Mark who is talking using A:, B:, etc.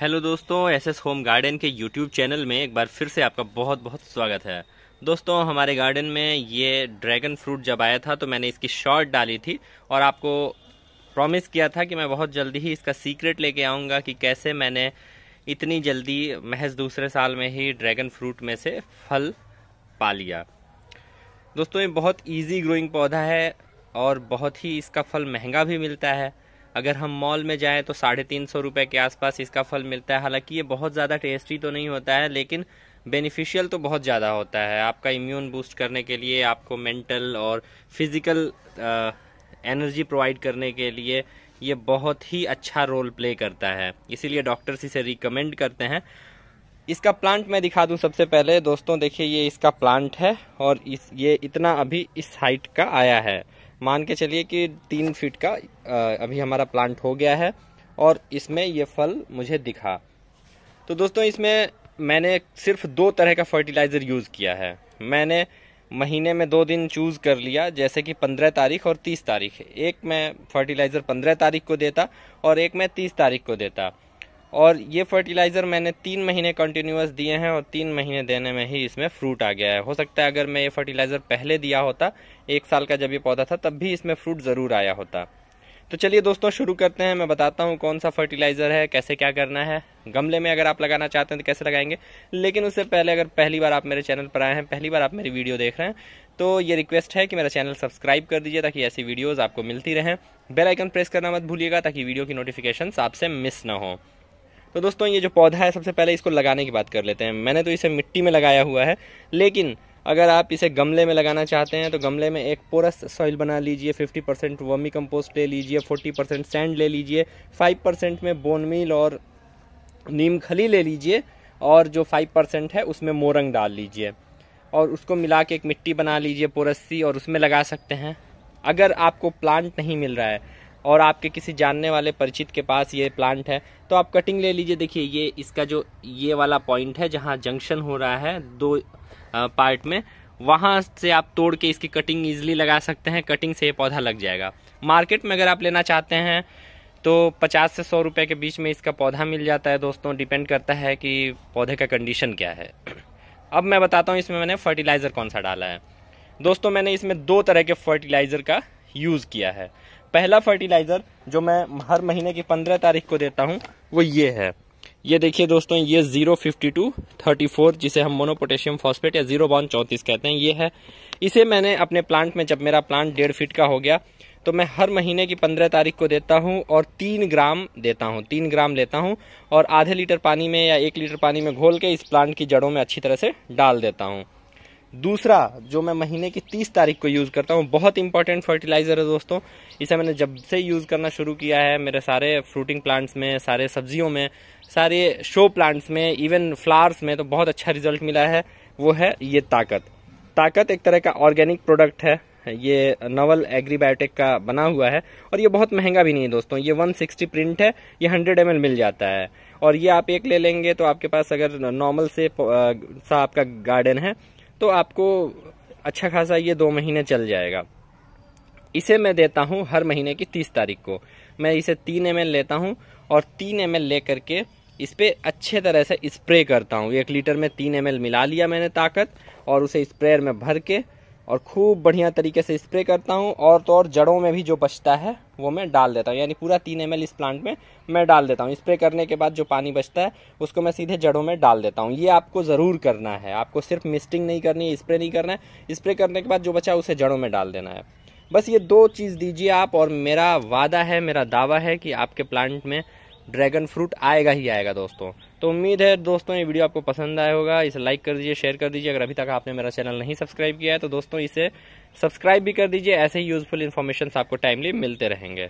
A: hello दोस्तों SS home garden के YouTube channel में एक बार फिर से आपका बहुत बहुत स्वागत है दोस्तों हमारे गार्डन में ये ड्रैगन फ्रूट जब आया था तो मैंने इसकी शॉर्ट डाली थी और आपको प्रॉमिस किया था कि मैं बहुत जल्दी ही इसका सीक्रेट लेके आऊँगा कि कैसे मैंने इतनी जल्दी महज दूसरे साल में ही ड्रैगन फ्रूट में से फल पा लिया दोस्तों ये बहुत ईजी ग्रोइंग पौधा है और बहुत ही इसका फल महंगा भी मिलता है अगर हम मॉल में जाएँ तो साढ़े तीन सौ रुपये के आसपास इसका फल मिलता है हालांकि ये बहुत ज़्यादा टेस्टी तो नहीं होता है लेकिन बेनिफिशियल तो बहुत ज़्यादा होता है आपका इम्यून बूस्ट करने के लिए आपको मेंटल और फिज़िकल एनर्जी प्रोवाइड करने के लिए ये बहुत ही अच्छा रोल प्ले करता है इसीलिए डॉक्टर्स इसे रिकमेंड करते हैं इसका प्लांट मैं दिखा दूं सबसे पहले दोस्तों देखिए ये इसका प्लांट है और इस ये इतना अभी इस हाइट का आया है मान के चलिए कि तीन फीट का अभी हमारा प्लांट हो गया है और इसमें ये फल मुझे दिखा तो दोस्तों इसमें मैंने सिर्फ दो तरह का फर्टिलाइज़र यूज़ किया है मैंने महीने में दो दिन चूज़ कर लिया जैसे कि पंद्रह तारीख और तीस तारीख एक मैं फर्टिलाइज़र पंद्रह तारीख को देता और एक मैं तीस तारीख को देता और ये फर्टिलाइज़र मैंने तीन महीने कंटिन्यूस दिए हैं और तीन महीने देने में ही इसमें फ्रूट आ गया है हो सकता है अगर मैं ये फर्टिलाइज़र पहले दिया होता एक साल का जब ये पौधा था तब भी इसमें फ्रूट ज़रूर आया होता तो चलिए दोस्तों शुरू करते हैं मैं बताता हूँ कौन सा फर्टिलाइज़र है कैसे क्या करना है गमले में अगर आप लगाना चाहते हैं तो कैसे लगाएंगे लेकिन उससे पहले अगर पहली बार आप मेरे चैनल पर आए हैं पहली बार आप मेरी वीडियो देख रहे हैं तो ये रिक्वेस्ट है कि मेरा चैनल सब्सक्राइब कर दीजिए ताकि ऐसी वीडियोज़ आपको मिलती रहें बेलाइकन प्रेस करना मत भूलिएगा ताकि वीडियो की नोटिफिकेशन आपसे मिस ना हो तो दोस्तों ये जो पौधा है सबसे पहले इसको लगाने की बात कर लेते हैं मैंने तो इसे मिट्टी में लगाया हुआ है लेकिन अगर आप इसे गमले में लगाना चाहते हैं तो गमले में एक पोरस सॉइल बना लीजिए 50 परसेंट वर्मी कम्पोस्ट ले लीजिए 40 परसेंट सैंड ले लीजिए 5 परसेंट में बोन और नीम खली ले लीजिए और जो 5 परसेंट है उसमें मोरंग डाल लीजिए और उसको मिला के एक मिट्टी बना लीजिए पोरस सी और उसमें लगा सकते हैं अगर आपको प्लांट नहीं मिल रहा है और आपके किसी जानने वाले परिचित के पास ये प्लांट है तो आप कटिंग ले लीजिए देखिए ये इसका जो ये वाला पॉइंट है जहाँ जंक्शन हो रहा है दो पार्ट में वहाँ से आप तोड़ के इसकी कटिंग ईजिली लगा सकते हैं कटिंग से ये पौधा लग जाएगा मार्केट में अगर आप लेना चाहते हैं तो 50 से 100 रुपए के बीच में इसका पौधा मिल जाता है दोस्तों डिपेंड करता है कि पौधे का कंडीशन क्या है अब मैं बताता हूँ इसमें मैंने फर्टिलाइज़र कौन सा डाला है दोस्तों मैंने इसमें दो तरह के फर्टिलाइज़र का यूज़ किया है पहला फर्टिलाइजर जो मैं हर महीने की पंद्रह तारीख को देता हूँ वो ये है ये देखिए दोस्तों ये zero fifty two thirty four जिसे हम मोनोपोटेशियम फॉस्फेट या जीरो बाउन चौंतीस कहते हैं ये है इसे मैंने अपने प्लांट में जब मेरा प्लांट डेढ़ फीट का हो गया तो मैं हर महीने की पंद्रह तारीख को देता हूँ और तीन ग्राम देता हूँ तीन ग्राम लेता हूँ और आधे लीटर पानी में या एक लीटर पानी में घोल के इस प्लांट की जड़ों में अच्छी तरह से डाल देता हूँ दूसरा जो मैं महीने की तीस तारीख को यूज़ करता हूँ बहुत इंपॉर्टेंट फर्टिलाइज़र है दोस्तों इसे मैंने जब से यूज़ करना शुरू किया है मेरे सारे फ्रूटिंग प्लांट्स में सारे सब्जियों में सारे शो प्लांट्स में इवन फ्लावर्स में तो बहुत अच्छा रिजल्ट मिला है वो है ये ताकत ताकत एक तरह का ऑर्गेनिक प्रोडक्ट है ये नवल एग्रीबायोटिक का बना हुआ है और ये बहुत महंगा भी नहीं है दोस्तों ये 160 प्रिंट है ये 100 एम मिल जाता है और ये आप एक ले लेंगे तो आपके पास अगर नॉर्मल से सा आपका गार्डन है तो आपको अच्छा खासा ये दो महीने चल जाएगा इसे मैं देता हूँ हर महीने की तीस तारीख को मैं इसे तीन एम लेता हूँ और तीन एम ले करके इस पर अच्छे तरह से स्प्रे करता हूँ एक लीटर में तीन एम मिला लिया मैंने ताकत और उसे स्प्रेयर में भर के और खूब बढ़िया तरीके से स्प्रे करता हूँ और तो और जड़ों में भी जो बचता है वो मैं डाल देता हूँ यानी पूरा तीन एम इस प्लांट में मैं डाल देता हूँ स्प्रे करने के बाद जो पानी बचता है उसको मैं सीधे जड़ों में डाल देता हूँ ये आपको ज़रूर करना है आपको सिर्फ मिस्टिंग नहीं करनी है स्प्रे नहीं करना है स्प्रे करने के बाद जो बचा उसे जड़ों में डाल देना है बस ये दो चीज़ दीजिए आप और मेरा वादा है मेरा दावा है कि आपके प्लांट में ड्रैगन फ्रूट आएगा ही आएगा दोस्तों तो उम्मीद है दोस्तों ये वीडियो आपको पसंद आया होगा इसे लाइक कर दीजिए शेयर कर दीजिए अगर अभी तक आपने मेरा चैनल नहीं सब्सक्राइब किया है तो दोस्तों इसे सब्सक्राइब भी कर दीजिए ऐसे ही यूजफुल इन्फॉर्मेशन आपको टाइमली मिलते रहेंगे